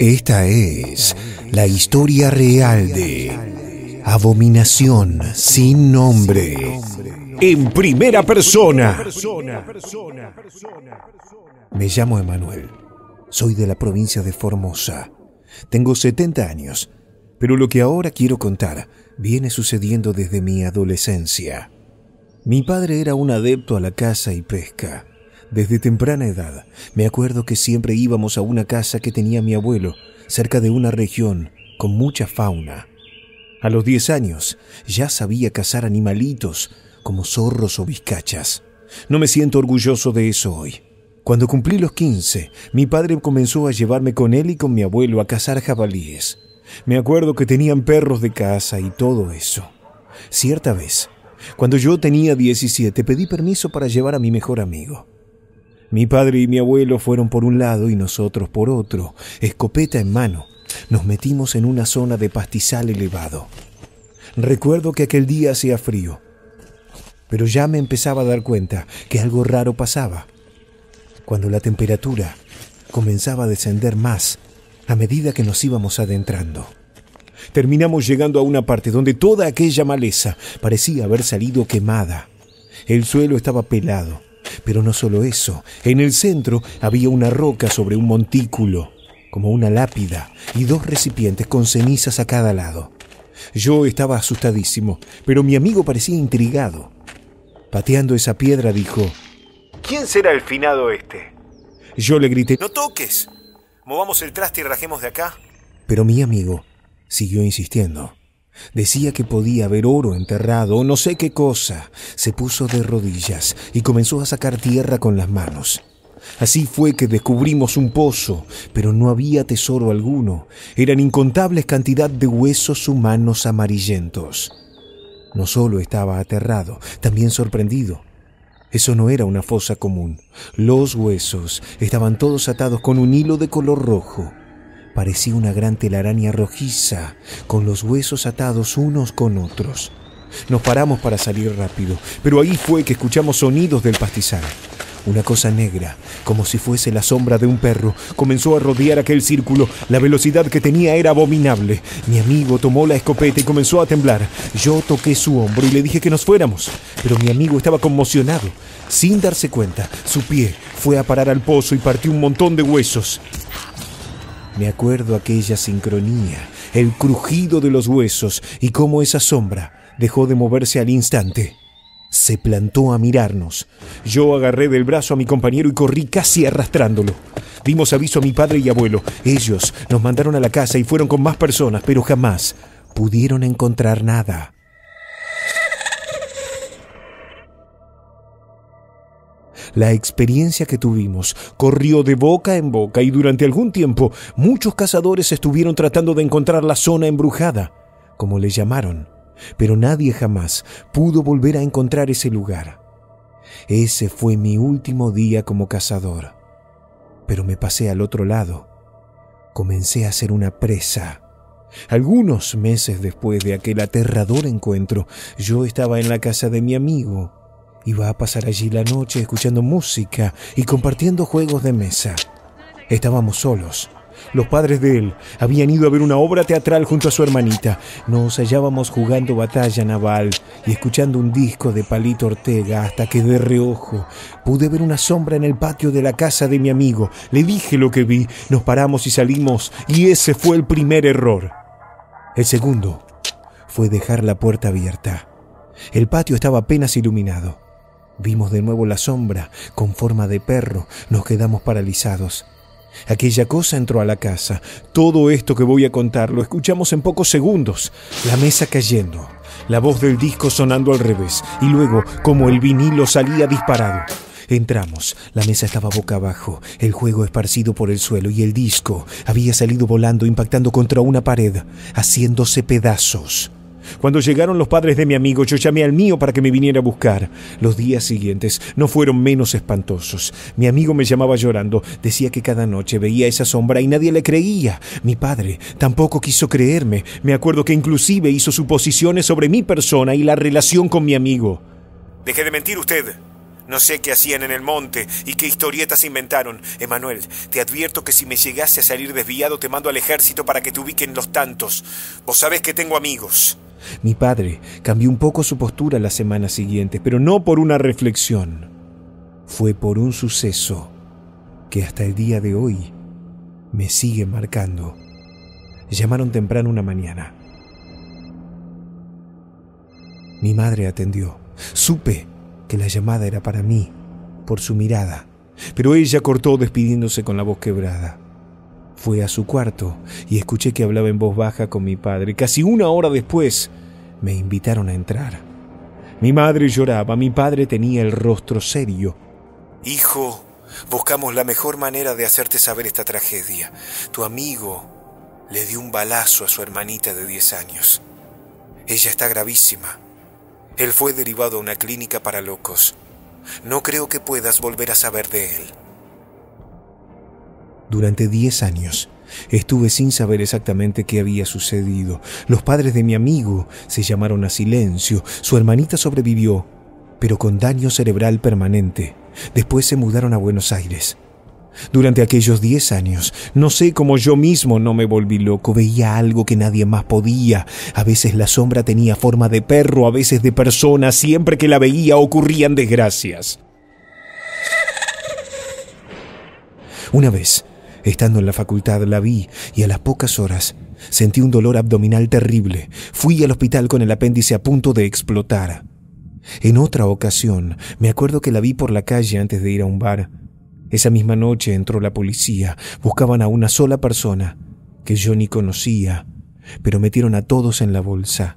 Esta es la historia real de Abominación sin nombre. En primera persona. Me llamo Emanuel. Soy de la provincia de Formosa. Tengo 70 años, pero lo que ahora quiero contar viene sucediendo desde mi adolescencia. Mi padre era un adepto a la caza y pesca. Desde temprana edad, me acuerdo que siempre íbamos a una casa que tenía mi abuelo, cerca de una región con mucha fauna. A los 10 años ya sabía cazar animalitos como zorros o vizcachas. No me siento orgulloso de eso hoy. Cuando cumplí los 15, mi padre comenzó a llevarme con él y con mi abuelo a cazar jabalíes. Me acuerdo que tenían perros de caza y todo eso. Cierta vez, cuando yo tenía 17, pedí permiso para llevar a mi mejor amigo. Mi padre y mi abuelo fueron por un lado y nosotros por otro, escopeta en mano. Nos metimos en una zona de pastizal elevado. Recuerdo que aquel día hacía frío, pero ya me empezaba a dar cuenta que algo raro pasaba. Cuando la temperatura comenzaba a descender más a medida que nos íbamos adentrando. Terminamos llegando a una parte donde toda aquella maleza parecía haber salido quemada. El suelo estaba pelado pero no solo eso, en el centro había una roca sobre un montículo, como una lápida, y dos recipientes con cenizas a cada lado. Yo estaba asustadísimo, pero mi amigo parecía intrigado. Pateando esa piedra dijo, ¿Quién será el finado este? Yo le grité, No toques. Movamos el traste y rajemos de acá. Pero mi amigo siguió insistiendo. Decía que podía haber oro enterrado o no sé qué cosa. Se puso de rodillas y comenzó a sacar tierra con las manos. Así fue que descubrimos un pozo, pero no había tesoro alguno. Eran incontables cantidad de huesos humanos amarillentos. No solo estaba aterrado, también sorprendido. Eso no era una fosa común. Los huesos estaban todos atados con un hilo de color rojo parecía una gran telaraña rojiza, con los huesos atados unos con otros. Nos paramos para salir rápido, pero ahí fue que escuchamos sonidos del pastizal. Una cosa negra, como si fuese la sombra de un perro, comenzó a rodear aquel círculo. La velocidad que tenía era abominable. Mi amigo tomó la escopeta y comenzó a temblar. Yo toqué su hombro y le dije que nos fuéramos, pero mi amigo estaba conmocionado. Sin darse cuenta, su pie fue a parar al pozo y partió un montón de huesos. Me acuerdo aquella sincronía, el crujido de los huesos y cómo esa sombra dejó de moverse al instante. Se plantó a mirarnos. Yo agarré del brazo a mi compañero y corrí casi arrastrándolo. Dimos aviso a mi padre y abuelo. Ellos nos mandaron a la casa y fueron con más personas, pero jamás pudieron encontrar nada. La experiencia que tuvimos corrió de boca en boca y durante algún tiempo muchos cazadores estuvieron tratando de encontrar la zona embrujada, como le llamaron, pero nadie jamás pudo volver a encontrar ese lugar. Ese fue mi último día como cazador, pero me pasé al otro lado. Comencé a ser una presa. Algunos meses después de aquel aterrador encuentro, yo estaba en la casa de mi amigo, iba a pasar allí la noche escuchando música y compartiendo juegos de mesa. Estábamos solos. Los padres de él habían ido a ver una obra teatral junto a su hermanita. Nos hallábamos jugando batalla naval y escuchando un disco de Palito Ortega hasta que de reojo pude ver una sombra en el patio de la casa de mi amigo. Le dije lo que vi, nos paramos y salimos y ese fue el primer error. El segundo fue dejar la puerta abierta. El patio estaba apenas iluminado. Vimos de nuevo la sombra, con forma de perro, nos quedamos paralizados. Aquella cosa entró a la casa. Todo esto que voy a contar lo escuchamos en pocos segundos. La mesa cayendo, la voz del disco sonando al revés, y luego como el vinilo salía disparado. Entramos, la mesa estaba boca abajo, el juego esparcido por el suelo y el disco había salido volando impactando contra una pared, haciéndose pedazos. Cuando llegaron los padres de mi amigo, yo llamé al mío para que me viniera a buscar. Los días siguientes no fueron menos espantosos. Mi amigo me llamaba llorando, decía que cada noche veía esa sombra y nadie le creía. Mi padre tampoco quiso creerme. Me acuerdo que inclusive hizo suposiciones sobre mi persona y la relación con mi amigo. Deje de mentir usted. No sé qué hacían en el monte y qué historietas inventaron. Emanuel, te advierto que si me llegase a salir desviado te mando al ejército para que te ubiquen los tantos. Vos sabés que tengo amigos. Mi padre cambió un poco su postura la semana siguiente, pero no por una reflexión. Fue por un suceso que hasta el día de hoy me sigue marcando. Llamaron temprano una mañana. Mi madre atendió. Supe que la llamada era para mí, por su mirada, pero ella cortó despidiéndose con la voz quebrada. Fue a su cuarto y escuché que hablaba en voz baja con mi padre. Casi una hora después me invitaron a entrar. Mi madre lloraba, mi padre tenía el rostro serio. Hijo, buscamos la mejor manera de hacerte saber esta tragedia. Tu amigo le dio un balazo a su hermanita de 10 años. Ella está gravísima. Él fue derivado a una clínica para locos. No creo que puedas volver a saber de él. Durante 10 años estuve sin saber exactamente qué había sucedido. Los padres de mi amigo se llamaron a silencio. Su hermanita sobrevivió, pero con daño cerebral permanente. Después se mudaron a Buenos Aires. Durante aquellos 10 años, no sé cómo yo mismo no me volví loco, veía algo que nadie más podía. A veces la sombra tenía forma de perro, a veces de persona, siempre que la veía ocurrían desgracias. Una vez, Estando en la facultad la vi y a las pocas horas sentí un dolor abdominal terrible. Fui al hospital con el apéndice a punto de explotar. En otra ocasión, me acuerdo que la vi por la calle antes de ir a un bar. Esa misma noche entró la policía. Buscaban a una sola persona, que yo ni conocía, pero metieron a todos en la bolsa.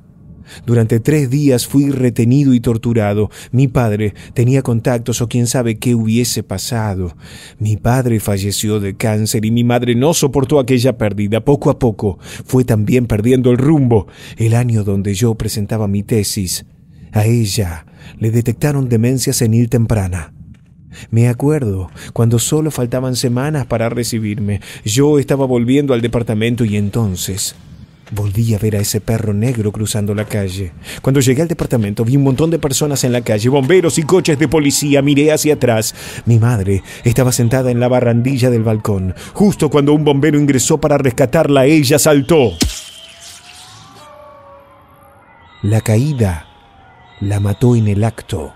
Durante tres días fui retenido y torturado. Mi padre tenía contactos o quién sabe qué hubiese pasado. Mi padre falleció de cáncer y mi madre no soportó aquella pérdida. Poco a poco fue también perdiendo el rumbo. El año donde yo presentaba mi tesis, a ella le detectaron demencia senil temprana. Me acuerdo, cuando solo faltaban semanas para recibirme, yo estaba volviendo al departamento y entonces Volví a ver a ese perro negro cruzando la calle. Cuando llegué al departamento vi un montón de personas en la calle, bomberos y coches de policía. Miré hacia atrás. Mi madre estaba sentada en la barrandilla del balcón. Justo cuando un bombero ingresó para rescatarla, ella saltó. La caída la mató en el acto.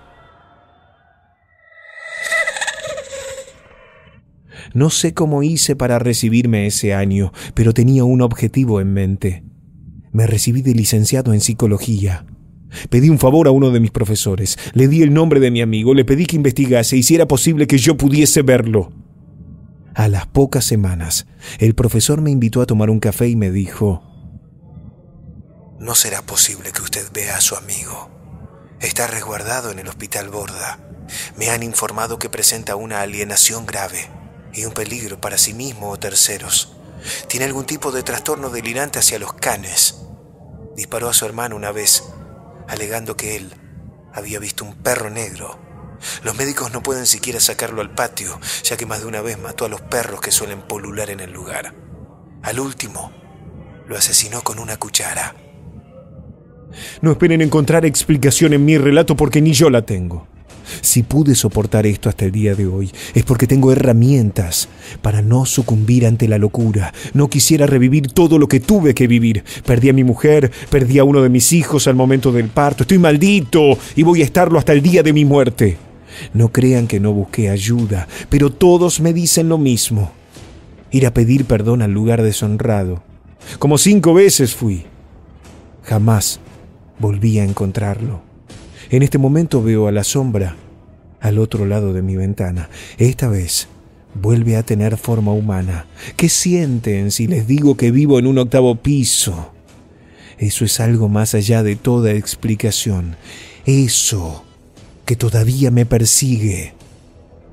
No sé cómo hice para recibirme ese año, pero tenía un objetivo en mente. Me recibí de licenciado en psicología. Pedí un favor a uno de mis profesores, le di el nombre de mi amigo, le pedí que investigase y si era posible que yo pudiese verlo. A las pocas semanas, el profesor me invitó a tomar un café y me dijo, No será posible que usted vea a su amigo. Está resguardado en el hospital Borda. Me han informado que presenta una alienación grave y un peligro para sí mismo o terceros. Tiene algún tipo de trastorno delirante hacia los canes. Disparó a su hermano una vez, alegando que él había visto un perro negro. Los médicos no pueden siquiera sacarlo al patio, ya que más de una vez mató a los perros que suelen polular en el lugar. Al último, lo asesinó con una cuchara. No esperen encontrar explicación en mi relato porque ni yo la tengo. Si pude soportar esto hasta el día de hoy, es porque tengo herramientas para no sucumbir ante la locura. No quisiera revivir todo lo que tuve que vivir. Perdí a mi mujer, perdí a uno de mis hijos al momento del parto. Estoy maldito y voy a estarlo hasta el día de mi muerte. No crean que no busqué ayuda, pero todos me dicen lo mismo. Ir a pedir perdón al lugar deshonrado. Como cinco veces fui. Jamás volví a encontrarlo. En este momento veo a la sombra al otro lado de mi ventana. Esta vez vuelve a tener forma humana. ¿Qué sienten si les digo que vivo en un octavo piso? Eso es algo más allá de toda explicación. Eso que todavía me persigue.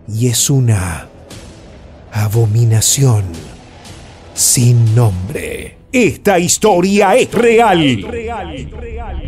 Y es una abominación sin nombre. Esta historia es real. Es real, es real.